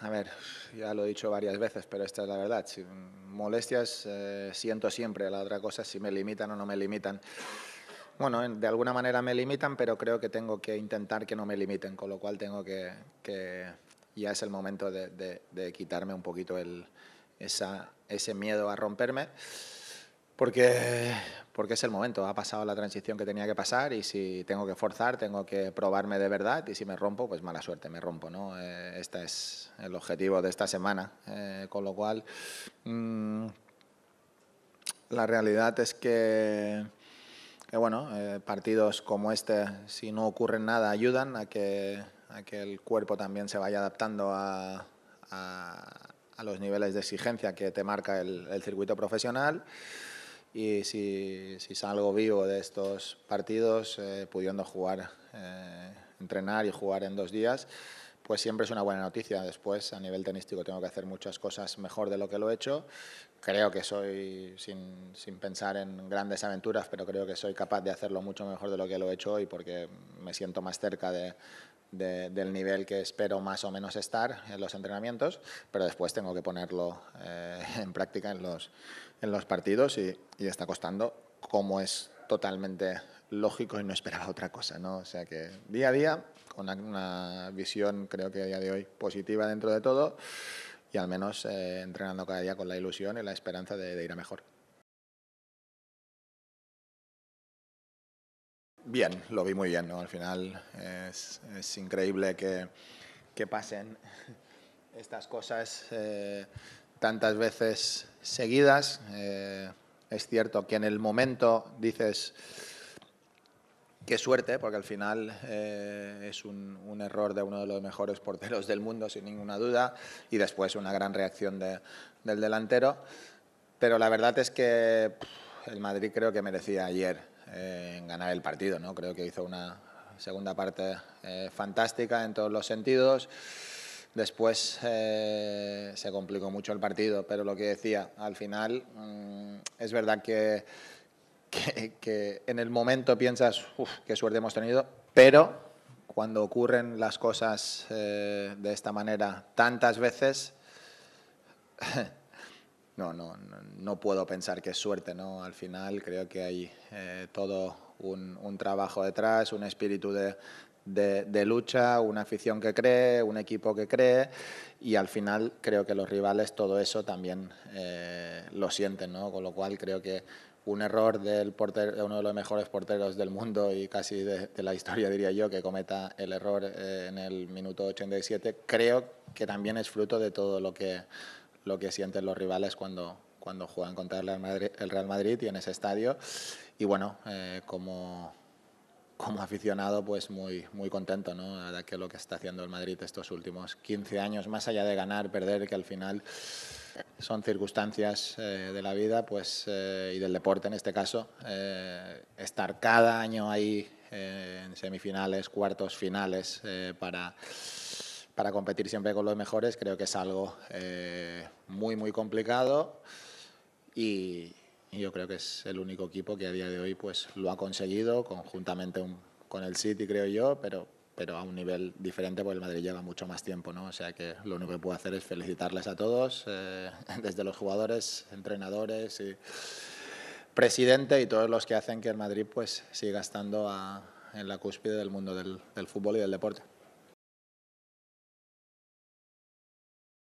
a ver, ya lo he dicho varias veces, pero esta es la verdad. Si, molestias eh, siento siempre. La otra cosa es si me limitan o no me limitan. Bueno, de alguna manera me limitan, pero creo que tengo que intentar que no me limiten, con lo cual tengo que, que ya es el momento de, quitarme un poquito ese miedo a romperme. Porque, porque es el momento, ha pasado la transición que tenía que pasar y si tengo que forzar, tengo que probarme de verdad y si me rompo, pues mala suerte, me rompo. ¿no? Eh, este es el objetivo de esta semana, eh, con lo cual mm, la realidad es que bueno, eh, partidos como este, si no ocurren nada, ayudan a que, a que el cuerpo también se vaya adaptando a, a, los niveles de exigencia que te marca el circuito profesional y si, salgo vivo de estos partidos, eh, pudiendo jugar, eh, entrenar y jugar en dos días, pues siempre es una buena noticia. Después, a nivel tenístico, tengo que hacer muchas cosas mejor de lo que lo he hecho. Creo que soy, sin, pensar en grandes aventuras, pero creo que soy capaz de hacerlo mucho mejor de lo que lo he hecho hoy porque me siento más cerca del nivel que espero más o menos estar en los entrenamientos, pero después tengo que ponerlo eh, en práctica en los, partidos y, y está costando como es totalmente lógico y no esperaba otra cosa, ¿no? O sea que día a día, con una, visión creo que a día de hoy positiva dentro de todo y al menos eh, entrenando cada día con la ilusión y la esperanza de, ir a mejor. Bien, lo vi muy bien, ¿no? Al final es, increíble que, pasen estas cosas eh, tantas veces seguidas. Eh, es cierto que en el momento dices Qué suerte, porque al final eh, es un, un, error de uno de los mejores porteros del mundo, sin ninguna duda, y después una gran reacción de, del delantero. Pero la verdad es que el Madrid creo que merecía ayer eh, ganar el partido, ¿no? Creo que hizo una segunda parte eh, fantástica en todos los sentidos. Después eh, se complicó mucho el partido, pero lo que decía, al final mm, es verdad que que, en el momento piensas, uff, qué suerte hemos tenido, pero cuando ocurren las cosas eh, de esta manera tantas veces, no, no, no puedo pensar que es suerte, ¿no? Al final creo que hay eh, todo un, trabajo detrás, un espíritu de, de, lucha, una afición que cree, un equipo que cree y al final creo que los rivales todo eso también eh, lo sienten, ¿no? Con lo cual creo que un error del portero, de uno de los mejores porteros del mundo y casi de, la historia, diría yo, que cometa el error eh, en el minuto 87, creo que también es fruto de todo lo que, lo que sienten los rivales cuando, cuando juegan contra el Real, Madrid, y en ese estadio. Y bueno, eh, como, como aficionado, pues muy, muy contento, ¿no? que lo que está haciendo el Madrid estos últimos 15 años, más allá de ganar, perder, que al final son circunstancias eh, de la vida pues, eh, y del deporte en este caso. Eh, estar cada año ahí en semifinales, cuartos, finales para, competir siempre con los mejores creo que es algo muy, muy complicado y, yo creo que es el único equipo que a día de hoy pues, lo ha conseguido conjuntamente con el City, creo yo, pero pero a un nivel diferente, porque el Madrid lleva mucho más tiempo, ¿no? O sea que lo único que puedo hacer es felicitarles a todos, eh, desde los jugadores, entrenadores y presidente y todos los que hacen que el Madrid pues siga estando en la cúspide del mundo del fútbol y del deporte.